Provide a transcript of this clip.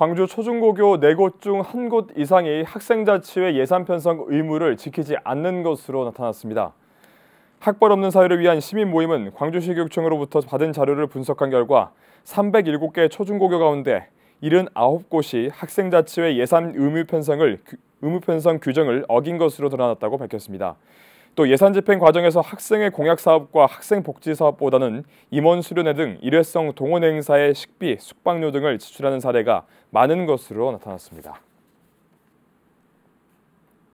광주 초중고교 네 곳 중 한 곳 이상이 학생자치의 예산 편성 의무를 지키지 않는 것으로 나타났습니다. 학벌 없는 사회를 위한 시민 모임은 광주시 교육청으로부터 받은 자료를 분석한 결과 307개 초중고교 가운데 79곳이 학생자치회 예산 의무 편성을 그, 의무 편성 규정을 어긴 것으로 드러났다고 밝혔습니다. 또 예산 집행 과정에서 학생의 공약 사업과 학생 복지 사업보다는 임원 수련회 등 일회성 동원 행사의 식비, 숙박료 등을 지출하는 사례가 많은 것으로 나타났습니다.